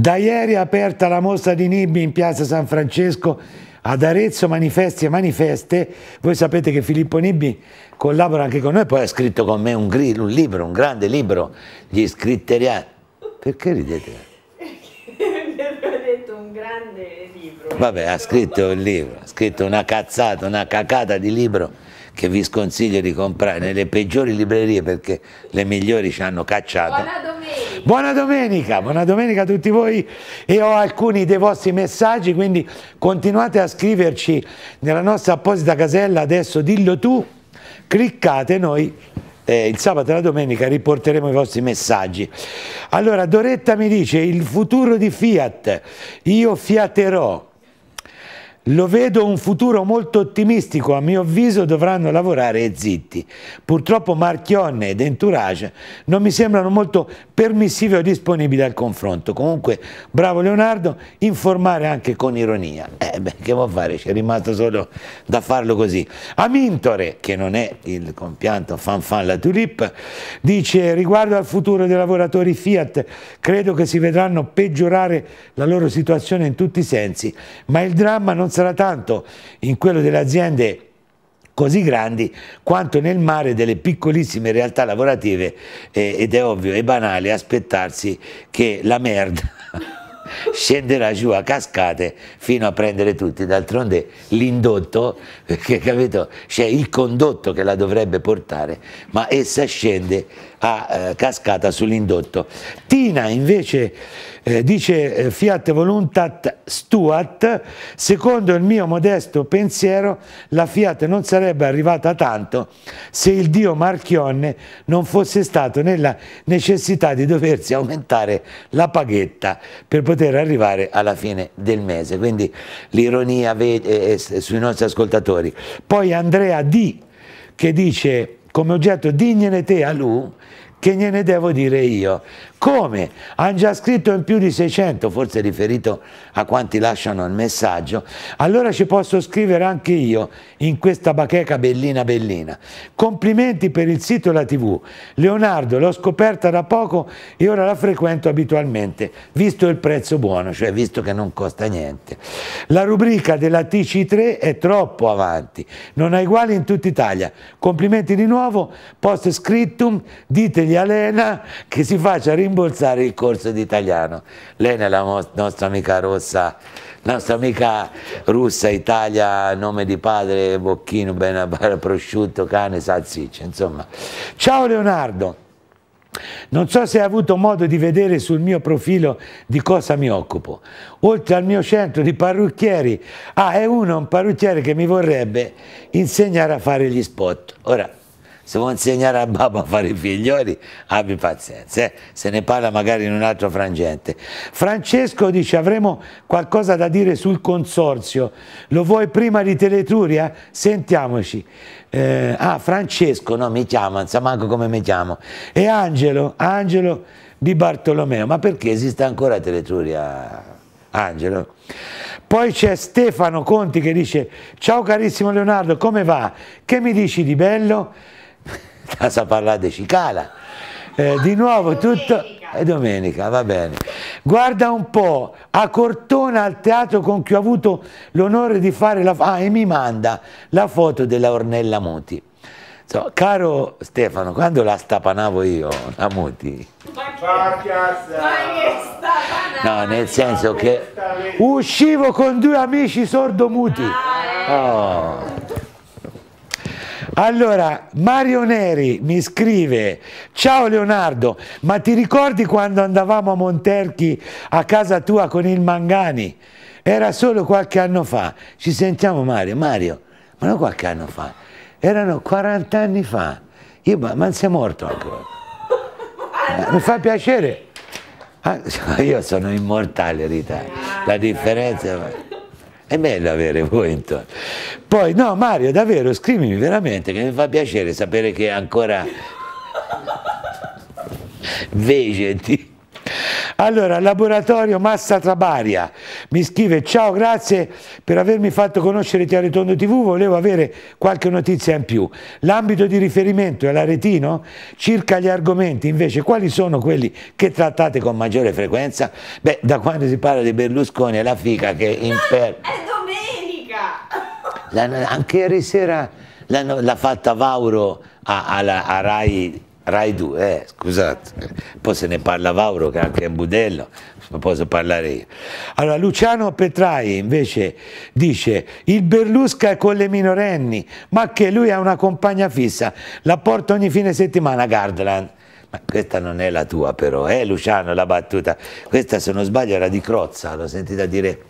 Da ieri è aperta la mostra di Nibbi in piazza San Francesco ad Arezzo, manifesti e manifeste. Voi sapete che Filippo Nibbi collabora anche con noi, poi ha scritto con me un, grill, un libro, un grande libro, Gli scritteriani. Perché ridete? Perché mi ho detto un grande libro. Vabbè, ha scritto un libro, ha scritto una cazzata, una cacata di libro che vi sconsiglio di comprare nelle peggiori librerie perché le migliori ci hanno cacciato. Buona domenica, buona domenica a tutti voi e ho alcuni dei vostri messaggi, quindi continuate a scriverci nella nostra apposita casella adesso dillo tu, cliccate noi eh, il sabato e la domenica riporteremo i vostri messaggi. Allora Doretta mi dice il futuro di Fiat, io fiaterò. Lo vedo un futuro molto ottimistico, a mio avviso dovranno lavorare zitti. Purtroppo Marchionne ed Entourage non mi sembrano molto permissivi o disponibili al confronto. Comunque, bravo Leonardo, informare anche con ironia. Eh beh, che vuol fare? C'è rimasto solo da farlo così. Amintore, che non è il compianto fanfan la Tulip, dice riguardo al futuro dei lavoratori Fiat, credo che si vedranno peggiorare la loro situazione in tutti i sensi, ma il dramma non apprezzano tanto in quello delle aziende così grandi quanto nel mare delle piccolissime realtà lavorative eh, ed è ovvio e banale aspettarsi che la merda scenderà giù a cascate fino a prendere tutti. D'altronde l'indotto, perché capito, c'è il condotto che la dovrebbe portare, ma essa scende a eh, cascata sull'indotto. Tina invece eh, dice eh, Fiat Voluntat Stuart, secondo il mio modesto pensiero la Fiat non sarebbe arrivata tanto se il dio Marchionne non fosse stato nella necessità di doversi aumentare la paghetta per poter arrivare alla fine del mese. Quindi l'ironia eh, eh, sui nostri ascoltatori. Poi Andrea D che dice come oggetto dignene te a lui che gliene devo dire io. Come? Hanno già scritto in più di 600, forse riferito a quanti lasciano il messaggio. Allora ci posso scrivere anche io in questa bacheca bellina bellina. Complimenti per il sito e la tv. Leonardo l'ho scoperta da poco e ora la frequento abitualmente, visto il prezzo buono, cioè visto che non costa niente. La rubrica della TC3 è troppo avanti, non ha uguali in tutta Italia. Complimenti di nuovo, post scriptum, ditegli a Lena che si faccia rinforzare rimborsare il corso di italiano. Lei la nostra amica rossa, nostra amica russa Italia, nome di padre, bocchino, benabara, prosciutto, cane, salsiccia, insomma. Ciao Leonardo. Non so se hai avuto modo di vedere sul mio profilo di cosa mi occupo. Oltre al mio centro di parrucchieri, ah, è uno, un parrucchiere che mi vorrebbe insegnare a fare gli spot. Ora, se vuoi insegnare a Babbo a fare i figlioli, abbi pazienza, eh? se ne parla magari in un altro frangente. Francesco dice avremo qualcosa da dire sul consorzio, lo vuoi prima di Teleturia? Sentiamoci. Eh, ah, Francesco, no, mi chiama, non sa manco come mi chiamo. E Angelo, Angelo di Bartolomeo, ma perché esiste ancora Teleturia? Angelo. Poi c'è Stefano Conti che dice ciao carissimo Leonardo, come va? Che mi dici di bello? Casa Parlate Cicala. Eh, di nuovo tutto è eh, domenica, va bene. Guarda un po', a Cortona al teatro con chi ho avuto l'onore di fare la ah, e mi manda la foto della Ornella Muti. So, caro Stefano, quando la stapanavo io, la Muti? No, nel senso che uscivo con due amici sordomuti. Ah, eh. Oh. Allora, Mario Neri mi scrive, ciao Leonardo, ma ti ricordi quando andavamo a Monterchi a casa tua con il Mangani? Era solo qualche anno fa, ci sentiamo Mario, Mario, ma non qualche anno fa, erano 40 anni fa, Io, ma non sei morto ancora. Eh, mi fa piacere, ah, io sono immortale Rita, la differenza è... È bello avere voi intorno. Poi, no Mario, davvero, scrivimi veramente, che mi fa piacere sapere che è ancora vegeti. Allora, laboratorio Massa Trabaria mi scrive ciao, grazie per avermi fatto conoscere Tondo TV, volevo avere qualche notizia in più. L'ambito di riferimento è l'aretino? Circa gli argomenti, invece, quali sono quelli che trattate con maggiore frequenza? Beh, da quando si parla di Berlusconi è la fica che imperva anche ieri sera l'ha fatta Vauro a, a, a Rai, Rai 2, eh, scusate, poi se ne parla Vauro che anche è un budello, non posso parlare io. Allora Luciano Petrai invece dice il Berlusca è con le minorenni, ma che lui ha una compagna fissa, la porta ogni fine settimana a Gardland. Ma questa non è la tua però, eh Luciano la battuta, questa se non sbaglio era di Crozza, l'ho sentita dire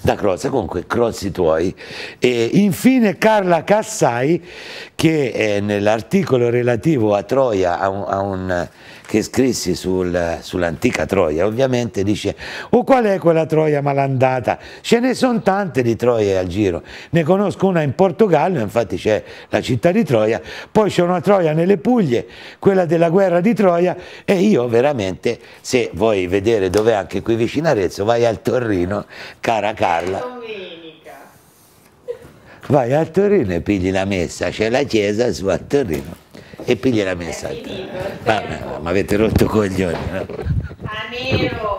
da Crozza, comunque Crozzi tuoi. E infine Carla Cassai che eh, nell'articolo relativo a Troia, a un, a un che scrissi sul, sull'antica Troia, ovviamente dice o oh, qual è quella Troia malandata? Ce ne sono tante di Troie al giro, ne conosco una in Portogallo, infatti c'è la città di Troia, poi c'è una Troia nelle Puglie, quella della guerra di Troia, Troia e io veramente, se vuoi vedere dov'è anche qui vicino Arezzo, vai al Torrino, cara Carla. Vai al Torrino e pigli la messa, c'è la chiesa su al Torrino e pigli la messa. Ma, ma, ma avete rotto coglioni, no? Amico.